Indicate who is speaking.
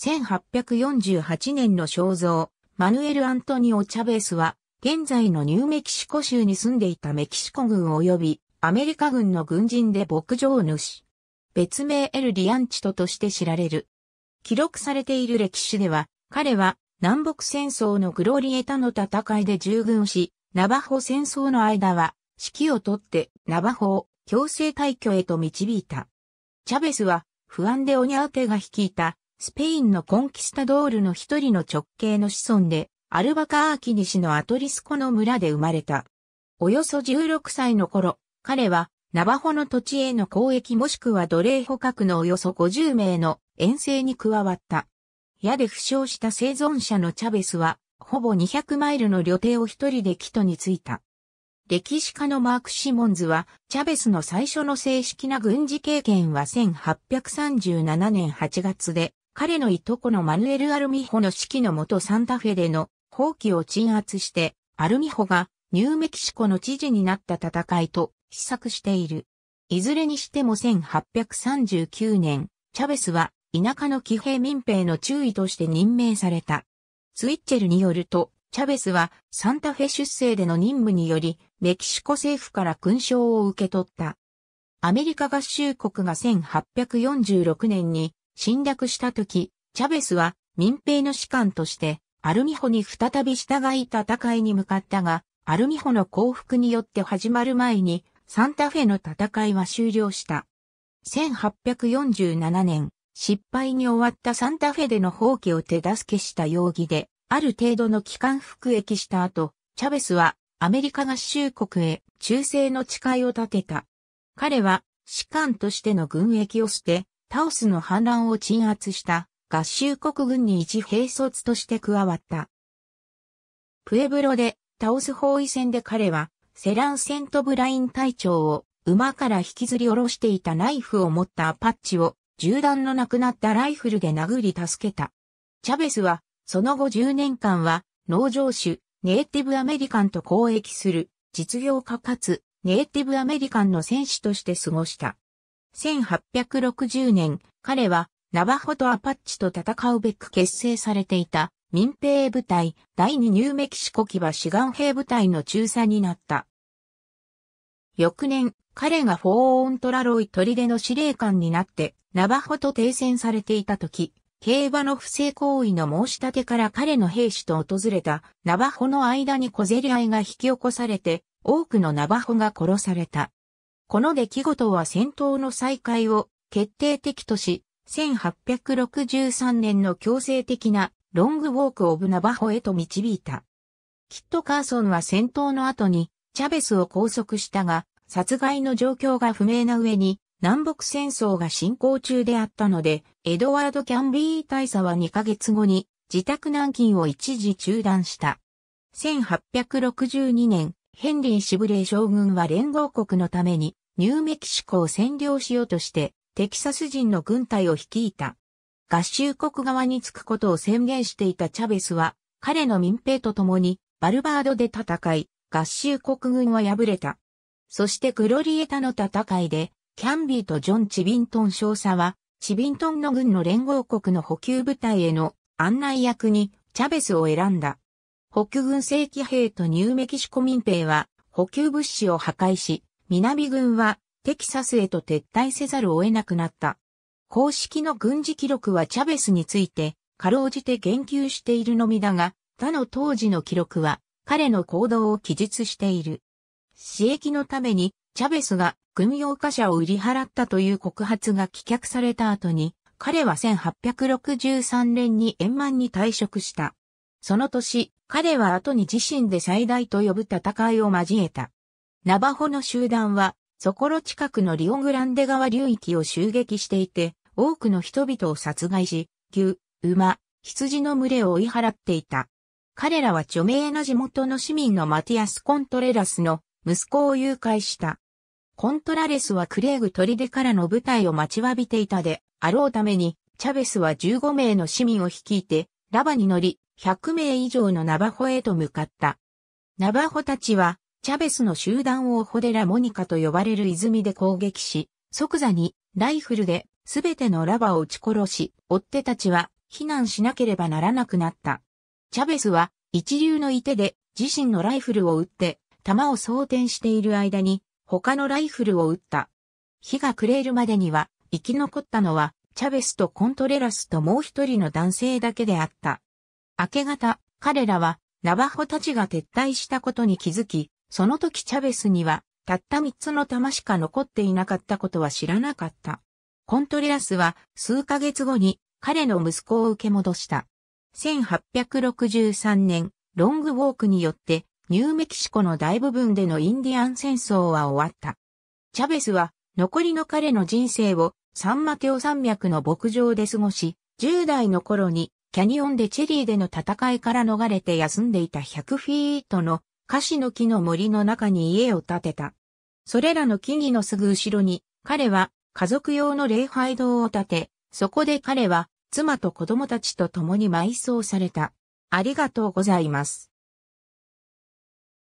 Speaker 1: 1848年の肖像、マヌエル・アントニオ・チャベスは、現在のニューメキシコ州に住んでいたメキシコ軍及びアメリカ軍の軍人で牧場主。別名エル・リアンチトとして知られる。記録されている歴史では、彼は南北戦争のグローリエタの戦いで従軍し、ナバホ戦争の間は指揮を取ってナバホを強制退去へと導いた。チャベスは不安でオニャーテが率いたスペインのコンキスタドールの一人の直系の子孫で、アルバカーキニシのアトリスコの村で生まれた。およそ16歳の頃、彼はナバホの土地への交易もしくは奴隷捕獲のおよそ50名の遠征に加わった。矢で負傷した生存者のチャベスは、ほぼ200マイルの旅程を一人でキトに着いた。歴史家のマーク・シモンズは、チャベスの最初の正式な軍事経験は1837年8月で、彼のいとこのマヌエル・アルミホの指揮のもとサンタフェでの放棄を鎮圧して、アルミホがニューメキシコの知事になった戦いと施作している。いずれにしても1839年、チャベスは田舎の騎兵民兵の注意として任命された。ツイッチェルによると、チャベスはサンタフェ出生での任務により、メキシコ政府から勲章を受け取った。アメリカ合衆国が1846年に侵略した時、チャベスは民兵の士官としてアルミホに再び従い戦いに向かったが、アルミホの降伏によって始まる前にサンタフェの戦いは終了した。1847年、失敗に終わったサンタフェでの放棄を手助けした容疑で、ある程度の帰還服役した後、チャベスはアメリカ合衆国へ忠誠の誓いを立てた。彼は士官としての軍役を捨て、タオスの反乱を鎮圧した合衆国軍に一兵卒として加わった。プエブロでタオス包囲戦で彼はセランセントブライン隊長を馬から引きずり下ろしていたナイフを持ったアパッチを銃弾のなくなったライフルで殴り助けた。チャベスはその後10年間は農場主、ネイティブアメリカンと交易する実業家かつネイティブアメリカンの戦士として過ごした。1860年、彼はナバホとアパッチと戦うべく結成されていた民兵部隊第2ニューメキシコ騎馬志願兵部隊の中佐になった。翌年、彼がフォーオントラロイ砦の司令官になってナバホと停戦されていた時、競馬の不正行為の申し立てから彼の兵士と訪れたナバホの間に小競り合いが引き起こされて、多くのナバホが殺された。この出来事は戦闘の再開を決定的とし、1863年の強制的なロングウォークオブナバホへと導いた。キット・カーソンは戦闘の後にチャベスを拘束したが、殺害の状況が不明な上に南北戦争が進行中であったので、エドワード・キャンビー大佐は2ヶ月後に自宅軟禁を一時中断した。1862年、ヘンリー・シブレー将軍は連合国のためにニューメキシコを占領しようとして、テキサス人の軍隊を率いた。合衆国側に着くことを宣言していたチャベスは、彼の民兵と共に、バルバードで戦い、合衆国軍は敗れた。そしてグロリエタの戦いで、キャンビーとジョン・チビントン少佐は、チビントンの軍の連合国の補給部隊への案内役にチャベスを選んだ。北軍正規兵とニューメキシコ民兵は補給物資を破壊し、南軍はテキサスへと撤退せざるを得なくなった。公式の軍事記録はチャベスについて、かろうじて言及しているのみだが、他の当時の記録は、彼の行動を記述している。刺役のために、チャベスが軍用貨車を売り払ったという告発が棄却された後に、彼は1863年に円満に退職した。その年、彼は後に自身で最大と呼ぶ戦いを交えた。ナバホの集団は、ソコロ近くのリオグランデ川流域を襲撃していて、多くの人々を殺害し、牛、馬、羊の群れを追い払っていた。彼らは著名な地元の市民のマティアス・コントレラスの息子を誘拐した。コントラレスはクレーグ砦からの部隊を待ちわびていたで、あろうために、チャベスは15名の市民を率いて、ラバに乗り、100名以上のナバホへと向かった。ナバホたちは、チャベスの集団をホデラ・モニカと呼ばれる泉で攻撃し、即座にライフルで全てのラバを撃ち殺し、追手たちは避難しなければならなくなった。チャベスは一流のい手で自身のライフルを撃って、弾を装填している間に他のライフルを撃った。日が暮れるまでには生き残ったのはチャベスとコントレラスともう一人の男性だけであった。明け方、彼らはナバホたちが撤退したことに気づき、その時チャベスには、たった3つの玉しか残っていなかったことは知らなかった。コントレラスは数ヶ月後に彼の息子を受け戻した。1863年、ロングウォークによってニューメキシコの大部分でのインディアン戦争は終わった。チャベスは残りの彼の人生をサンマテオ山脈の牧場で過ごし、10代の頃にキャニオンでチェリーでの戦いから逃れて休んでいた100フィートのカシの木の森の中に家を建てた。それらの木々のすぐ後ろに、彼は家族用の礼拝堂を建て、そこで彼は妻と子供たちと共に埋葬された。ありがとうございます。